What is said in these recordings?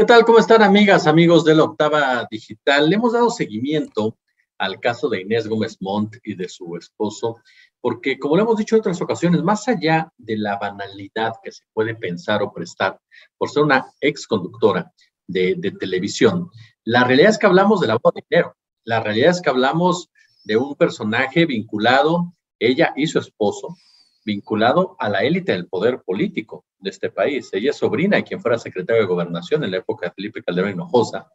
¿Qué tal? ¿Cómo están amigas, amigos de la Octava Digital? Le hemos dado seguimiento al caso de Inés Gómez Montt y de su esposo, porque como le hemos dicho en otras ocasiones, más allá de la banalidad que se puede pensar o prestar por ser una ex conductora de, televisión, la realidad es que hablamos de la lavado de dinero, la realidad es que hablamos de un personaje vinculado, ella y su esposo, vinculado a la élite del poder político de este país. Ella es sobrina de quien fuera secretario de Gobernación en la época de Felipe Calderón Hinojosa.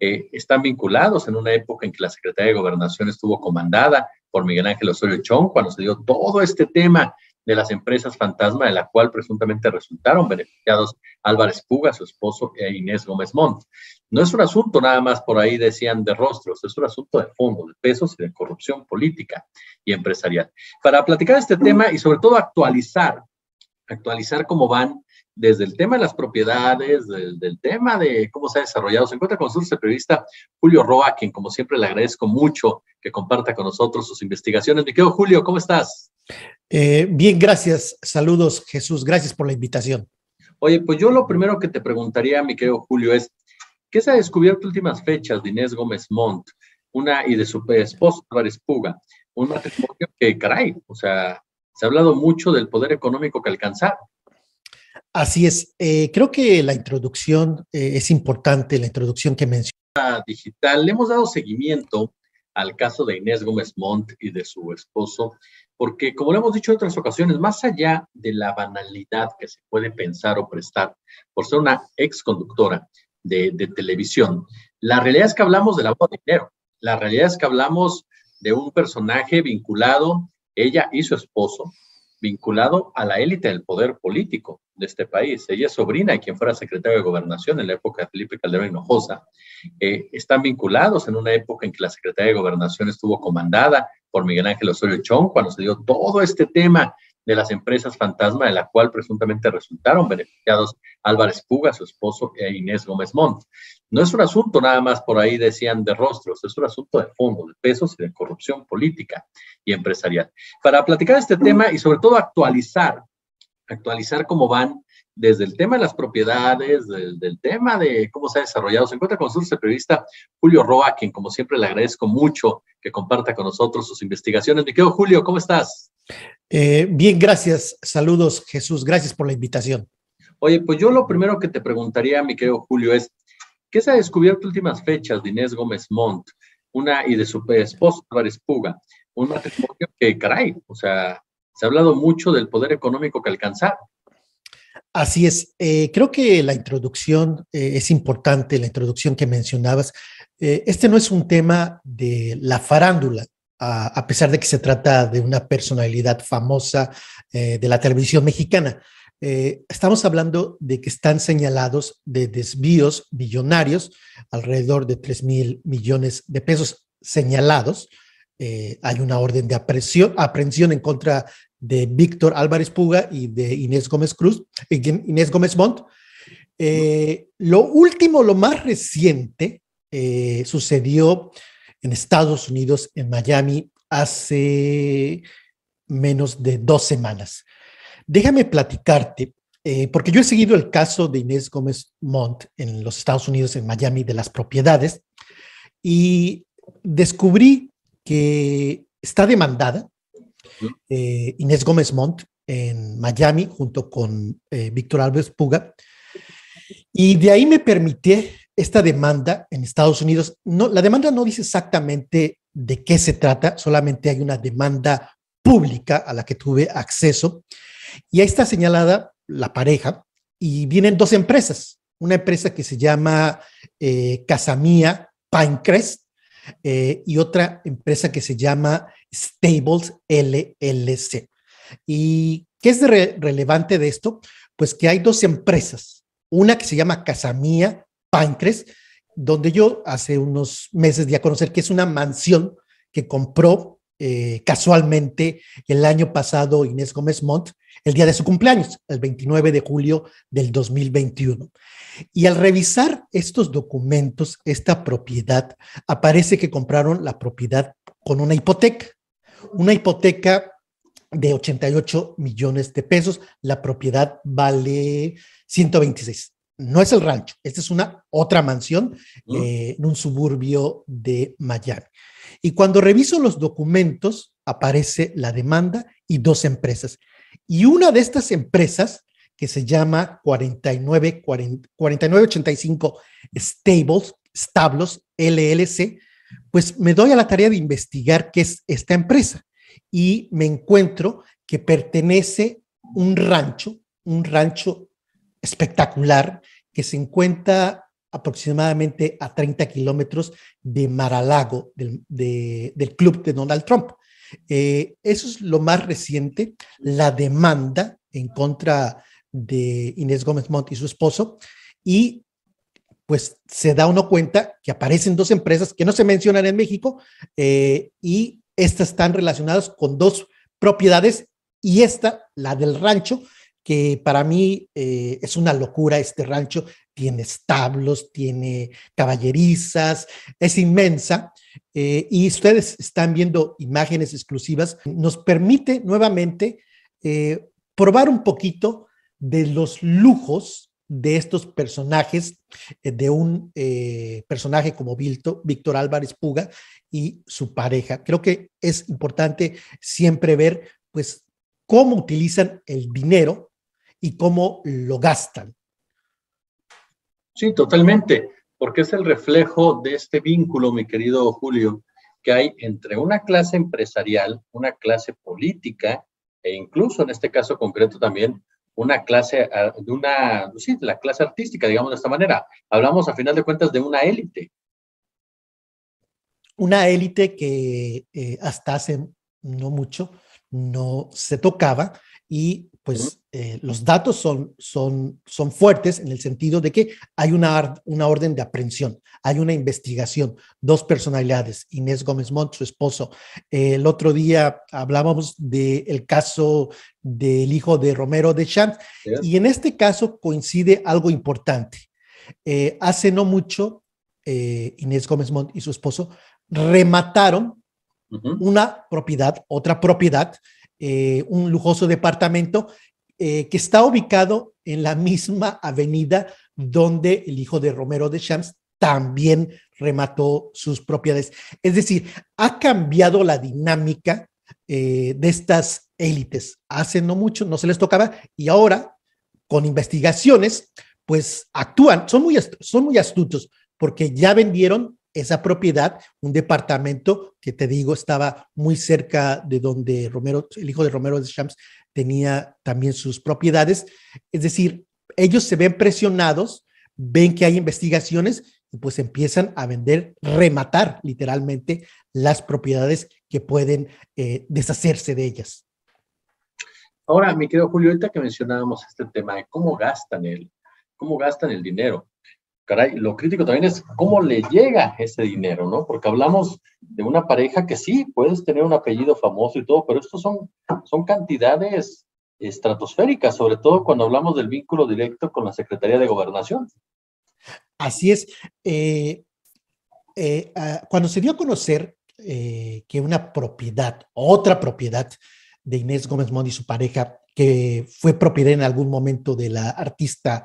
Eh, están vinculados en una época en que la secretaria de Gobernación estuvo comandada por Miguel Ángel Osorio Chong, cuando se dio todo este tema de las empresas fantasma, de la cual presuntamente resultaron beneficiados Álvarez Puga, su esposo, e Inés Gómez Montt. No es un asunto nada más por ahí, decían, de rostros, es un asunto de fondo, de pesos y de corrupción política y empresarial. Para platicar este tema y sobre todo actualizar actualizar cómo van desde el tema de las propiedades, del, tema de cómo se ha desarrollado. Se encuentra con nosotros el periodista Julio Roa, quien como siempre le agradezco mucho que comparta con nosotros sus investigaciones. Mi querido Julio, ¿cómo estás? Eh, bien, gracias. Saludos, Jesús. Gracias por la invitación. Oye, pues yo lo primero que te preguntaría, mi querido Julio, es, ¿qué se ha descubierto últimas fechas de Inés Gómez Montt una, y de su esposo Álvarez Puga? Un matrimonio que, caray, o sea, se ha hablado mucho del poder económico que alcanzaron. Así es. Eh, creo que la introducción eh, es importante, la introducción que menciona. Digital. Le hemos dado seguimiento al caso de Inés Gómez Montt y de su esposo, porque como lo hemos dicho en otras ocasiones, más allá de la banalidad que se puede pensar o prestar por ser una ex conductora de, televisión, la realidad es que hablamos de boda de dinero, la realidad es que hablamos de un personaje vinculado ella y su esposo vinculado a la élite del poder político de este país. Ella es sobrina de quien fuera secretario de gobernación en la época de Felipe Calderón Hinojosa. Eh, están vinculados en una época en que la secretaria de gobernación estuvo comandada por Miguel Ángel Osorio Chong, cuando se dio todo este tema de las empresas fantasma de la cual presuntamente resultaron beneficiados Álvarez Puga, su esposo e Inés Gómez Montt. No es un asunto nada más por ahí, decían, de rostros, es un asunto de fondo, de pesos y de corrupción política y empresarial. Para platicar este tema y sobre todo actualizar, actualizar cómo van desde el tema de las propiedades, del, del, tema de cómo se ha desarrollado. Se encuentra con nosotros el periodista Julio Roa, quien como siempre le agradezco mucho que comparta con nosotros sus investigaciones. Mi querido Julio, ¿cómo estás? Eh, bien, gracias. Saludos, Jesús. Gracias por la invitación. Oye, pues yo lo primero que te preguntaría, mi querido Julio, es, ¿qué se ha descubierto últimas fechas de Inés Gómez Montt una, y de su esposo Álvarez Puga? Un matrimonio que, caray, o sea, se ha hablado mucho del poder económico que alcanzaron. Así es. Eh, creo que la introducción eh, es importante, la introducción que mencionabas. Eh, este no es un tema de la farándula, a, pesar de que se trata de una personalidad famosa de la televisión mexicana. estamos hablando de que están señalados de desvíos billonarios, alrededor de 3 mil millones de pesos señalados. hay una orden de aprehensión en contra de Víctor Álvarez Puga y de Inés Gómez Cruz, eh, Inés Gómez Montt. Eh, lo último, lo más reciente, eh, sucedió en Estados Unidos, en Miami, hace menos de dos semanas. Déjame platicarte, porque yo he seguido el caso de Inés Gómez Montt en los Estados Unidos, en Miami, de las propiedades, y descubrí que está demandada eh, Inés Gómez Montt en Miami junto con eh, Víctor Álvarez Puga. Y de ahí me permití esta demanda en Estados Unidos. No, la demanda no dice exactamente de qué se trata, solamente hay una demanda pública a la que tuve acceso. Y ahí está señalada la pareja y vienen dos empresas. Una empresa que se llama eh, Casamía Pinecrest eh, y otra empresa que se llama Stables LLC. ¿Y qué es relevante de esto? Pues que hay dos empresas, una que se llama Casamía Pancres, donde yo hace unos meses di a conocer que es una mansión que compró eh, casualmente el año pasado Inés Gómez Montt, el día de su cumpleaños, el 29 de julio del 2021. Y al revisar estos documentos, esta propiedad, aparece que compraron la propiedad con una hipoteca una hipoteca de 88 millones de pesos, la propiedad vale 126. No es el rancho, esta es una otra mansión eh, en un suburbio de Miami. Y cuando reviso los documentos, aparece la demanda y dos empresas. Y una de estas empresas, que se llama 49, 4985 Stables, Stablos, LLC, pues me doy a la tarea de investigar qué es esta empresa y me encuentro que pertenece un rancho, un rancho espectacular que se encuentra aproximadamente a 30 kilómetros de Maralago, del, del, club de Donald Trump. Eh, eso es lo más reciente, la demanda en contra de Inés Gómez Montt y su esposo, y pues se da uno cuenta que aparecen dos empresas que no se mencionan en México eh, y estas están relacionadas con dos propiedades y esta, la del rancho, que para mí eh, es una locura este rancho, tiene establos, tiene caballerizas, es inmensa. Eh, y ustedes están viendo imágenes exclusivas, nos permite nuevamente probar un poquito de los lujos de estos personajes, eh, de un eh, personaje como Víctor Álvarez Puga y su pareja. Creo que es importante siempre ver, pues, cómo utilizan el dinero y cómo lo gastan. Sí, totalmente, porque es el reflejo de este vínculo, mi querido Julio, que hay entre una clase empresarial, una clase política e incluso en este caso concreto también una clase, ah, de una, la clase artística, digamos de esta manera. Hablamos a final de cuentas de una élite. Una élite que eh, hasta hace no mucho no se tocaba y pues eh, los datos son, son, son fuertes en el sentido de que hay una, una orden de aprehensión, hay una investigación, dos personalidades, Inés Gómez Montt, su esposo. el otro día hablábamos del caso del hijo de Romero de y en este caso coincide algo importante. Eh, hace no mucho, eh, Inés Gómez Montt y su esposo remataron una propiedad, otra propiedad, un lujoso departamento eh, que está ubicado en la misma avenida donde el hijo de Romero de Champs también remató sus propiedades. Es decir, ha cambiado la dinámica eh, de estas élites. Hace no mucho no se les tocaba y ahora, con investigaciones, pues actúan, son muy, son muy astutos porque ya vendieron esa propiedad, un departamento que te digo estaba muy cerca de donde Romero, el hijo de Romero de Champs, tenía también sus propiedades. Es decir, ellos se ven presionados, ven que hay investigaciones y pues empiezan a vender, rematar literalmente las propiedades que pueden eh, deshacerse de ellas. Ahora, me querido Julio, ahorita que mencionábamos este tema de cómo gastan el, cómo gastan el dinero, caray, lo crítico también es cómo le llega ese dinero, ¿no? Porque hablamos de una pareja que sí, puedes tener un apellido famoso y todo, pero estos son, son cantidades estratosféricas, sobre todo cuando hablamos del vínculo directo con la Secretaría de Gobernación. Así es. Eh, eh, ah, cuando se dio a conocer eh, que una propiedad, otra propiedad de Inés Gómez Mondi y su pareja, que fue propiedad en algún momento de la artista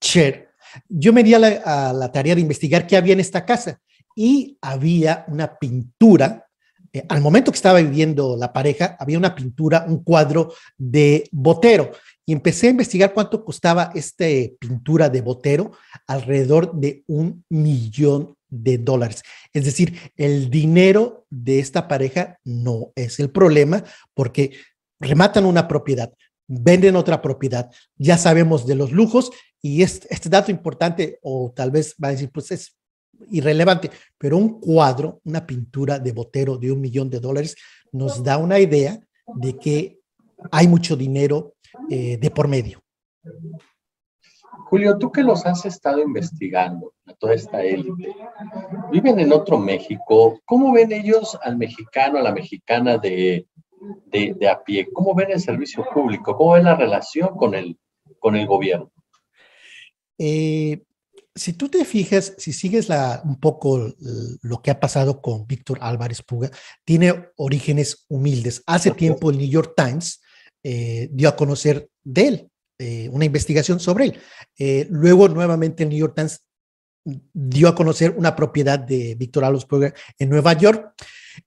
Cher, yo me di a, la, tarea de investigar qué había en esta casa y había una pintura. Eh, al momento que estaba viviendo la pareja, había una pintura, un cuadro de Botero y empecé a investigar cuánto costaba esta pintura de Botero, alrededor de un millón de dólares. Es decir, el dinero de esta pareja no es el problema porque rematan una propiedad, venden otra propiedad. Ya sabemos de los lujos y este, dato importante, o tal vez va a decir, pues es irrelevante, pero un cuadro, una pintura de Botero de un millón de dólares nos da una idea de que hay mucho dinero eh, de por medio. Julio, tú que los has estado investigando, a toda esta élite, viven en otro México, ¿cómo ven ellos al mexicano, a la mexicana de de, a pie. ¿Cómo ven el servicio público? ¿Cómo ven la relación con el, con el gobierno? Eh, si tú te fijas, si sigues la, un poco lo que ha pasado con Víctor Álvarez Puga, tiene orígenes humildes. Hace tiempo el New York Times eh, dio a conocer de él eh, una investigación sobre él. luego, nuevamente, el New York Times dio a conocer una propiedad de Víctor Álvarez Puga en Nueva York.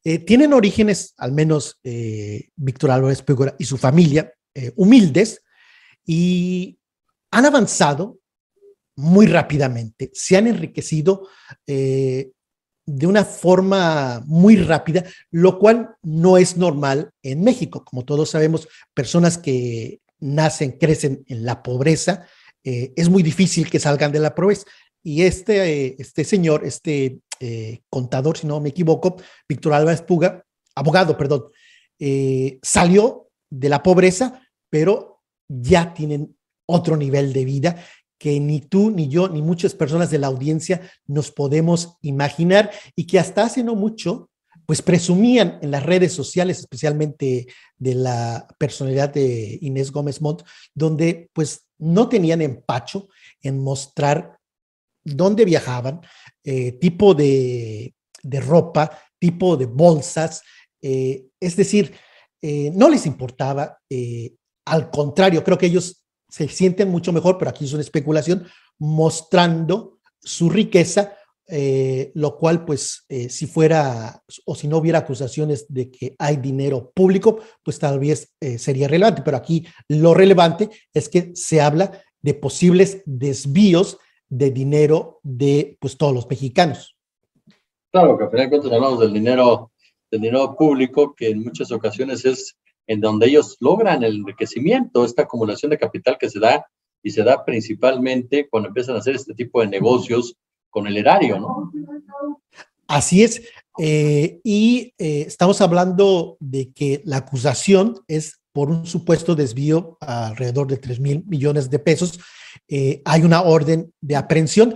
Eh, tienen orígenes, al menos eh, Víctor Álvarez Pegura y su familia, eh, humildes y han avanzado muy rápidamente, se han enriquecido de una forma muy rápida, lo cual no es normal en México. Como todos sabemos, personas que nacen, crecen en la pobreza, es muy difícil que salgan de la pobreza. Y este, este señor, este eh, contador, si no me equivoco, Víctor Álvarez Puga, abogado, perdón, eh, salió de la pobreza, pero ya tienen otro nivel de vida que ni tú, ni yo, ni muchas personas de la audiencia nos podemos imaginar y que hasta hace no mucho, pues presumían en las redes sociales, especialmente de la personalidad de Inés Gómez Montt, donde pues no tenían empacho en mostrar dónde viajaban, eh, tipo de, ropa, tipo de bolsas. Eh, es decir, eh, no les importaba, al contrario, creo que ellos se sienten mucho mejor, pero aquí es una especulación, mostrando su riqueza, lo cual pues si fuera o si no hubiera acusaciones de que hay dinero público, pues tal vez sería relevante, pero aquí lo relevante es que se habla de posibles desvíos de dinero de pues, todos los mexicanos. Claro, que al final de cuentas hablamos del dinero, del dinero público, que en muchas ocasiones es en donde ellos logran el enriquecimiento, esta acumulación de capital que se da y se da principalmente cuando empiezan a hacer este tipo de negocios con el erario, ¿no? Así es. Eh, y eh, estamos hablando de que la acusación es por un supuesto desvío alrededor de 3 mil millones de pesos eh, hay una orden de aprehensión,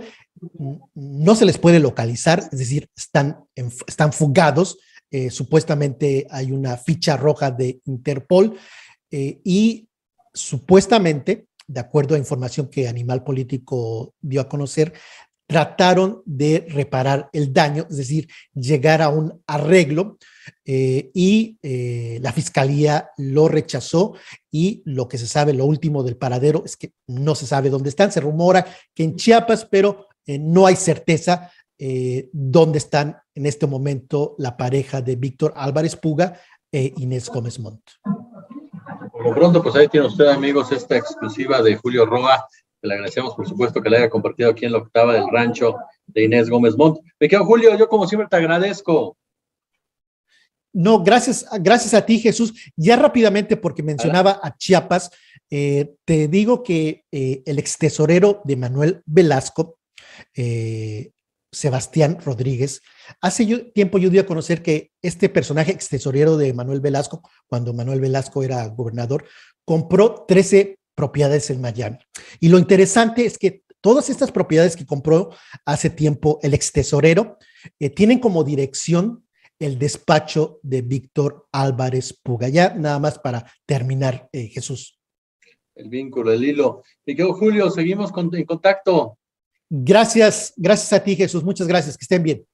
no se les puede localizar, es decir, están, están fugados, eh, supuestamente hay una ficha roja de Interpol eh, y supuestamente, de acuerdo a información que Animal Político dio a conocer, trataron de reparar el daño, es decir, llegar a un arreglo eh, y eh, la fiscalía lo rechazó y lo que se sabe, lo último del paradero es que no se sabe dónde están, se rumora que en Chiapas, pero eh, no hay certeza dónde están en este momento la pareja de Víctor Álvarez Puga e Inés Gómez Montt. Por lo pronto, pues ahí tiene usted, amigos, esta exclusiva de Julio Roa. Le agradecemos, por supuesto, que la haya compartido aquí en la octava del rancho de Inés Gómez Montt. Me quedo, Julio, yo como siempre te agradezco. No, gracias, gracias a ti, Jesús. Ya rápidamente, porque mencionaba a Chiapas, eh, te digo que eh, el ex tesorero de Manuel Velasco, eh, Sebastián Rodríguez, hace tiempo yo di a conocer que este personaje ex tesorero de Manuel Velasco, cuando Manuel Velasco era gobernador, compró 13 propiedades en Miami. Y lo interesante es que todas estas propiedades que compró hace tiempo el ex tesorero tienen como dirección el despacho de Víctor Álvarez Puga. nada más para terminar, eh, Jesús. El vínculo, el hilo. y Julio, seguimos en contacto. Gracias, gracias a ti, Jesús. Muchas gracias, que estén bien.